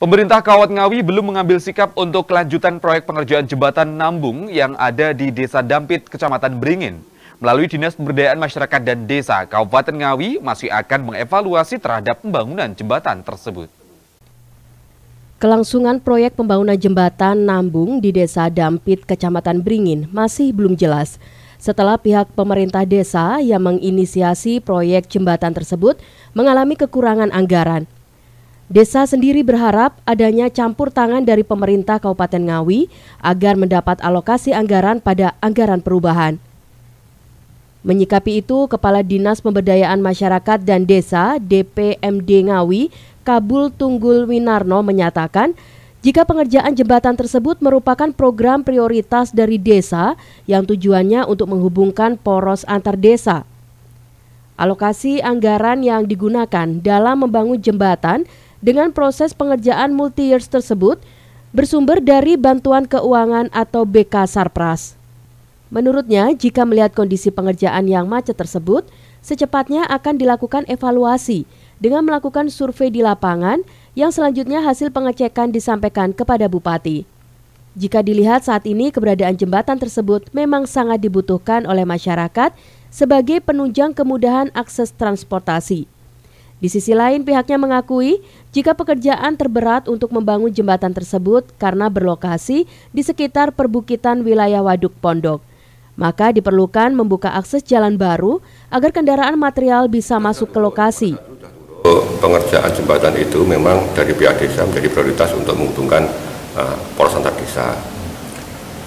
Pemerintah Kawat Ngawi belum mengambil sikap untuk kelanjutan proyek pengerjaan jembatan Nambung yang ada di Desa Dampit, Kecamatan Beringin. Melalui Dinas Pemberdayaan Masyarakat dan Desa, Kabupaten Ngawi masih akan mengevaluasi terhadap pembangunan jembatan tersebut. Kelangsungan proyek pembangunan jembatan Nambung di Desa Dampit, Kecamatan Beringin masih belum jelas. Setelah pihak pemerintah desa yang menginisiasi proyek jembatan tersebut mengalami kekurangan anggaran – Desa sendiri berharap adanya campur tangan dari pemerintah Kabupaten Ngawi agar mendapat alokasi anggaran pada anggaran perubahan. Menyikapi itu, Kepala Dinas Pemberdayaan Masyarakat dan Desa DPMD Ngawi, Kabul Tunggul Winarno menyatakan, jika pengerjaan jembatan tersebut merupakan program prioritas dari desa yang tujuannya untuk menghubungkan poros antar desa. Alokasi anggaran yang digunakan dalam membangun jembatan dengan proses pengerjaan multi years tersebut bersumber dari bantuan keuangan atau BK Sarpras. Menurutnya, jika melihat kondisi pengerjaan yang macet tersebut, secepatnya akan dilakukan evaluasi dengan melakukan survei di lapangan yang selanjutnya hasil pengecekan disampaikan kepada Bupati. Jika dilihat saat ini keberadaan jembatan tersebut memang sangat dibutuhkan oleh masyarakat sebagai penunjang kemudahan akses transportasi. Di sisi lain, pihaknya mengakui jika pekerjaan terberat untuk membangun jembatan tersebut karena berlokasi di sekitar perbukitan wilayah Waduk Pondok. Maka diperlukan membuka akses jalan baru agar kendaraan material bisa masuk ke lokasi. Pengerjaan jembatan itu memang dari pihak desa menjadi prioritas untuk menguntungkan uh, eh, poros antar desa.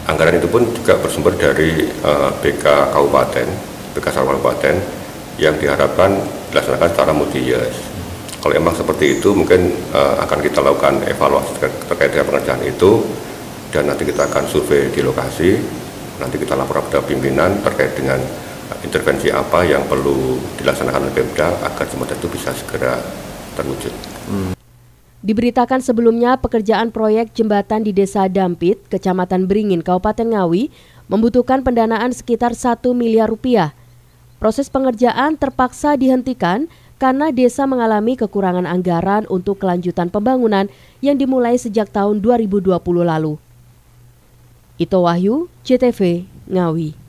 Anggaran itu pun juga bersumber dari uh, eh, BK Kabupaten, BK Sarawak Kabupaten, yang diharapkan dilaksanakan secara multi years. Kalau emang seperti itu mungkin uh, akan kita lakukan evaluasi terkait dengan pengerjaan itu dan nanti kita akan survei di lokasi, nanti kita lapor kepada pimpinan terkait dengan eh, intervensi apa yang perlu dilaksanakan oleh Pemda agar semuanya itu bisa segera terwujud. Hmm. Diberitakan sebelumnya pekerjaan proyek jembatan di Desa Dampit, Kecamatan Beringin, Kabupaten Ngawi membutuhkan pendanaan sekitar 1 miliar rupiah – Proses pengerjaan terpaksa dihentikan karena desa mengalami kekurangan anggaran untuk kelanjutan pembangunan yang dimulai sejak tahun 2020 lalu. Ito Wahyu, CTV, Ngawi.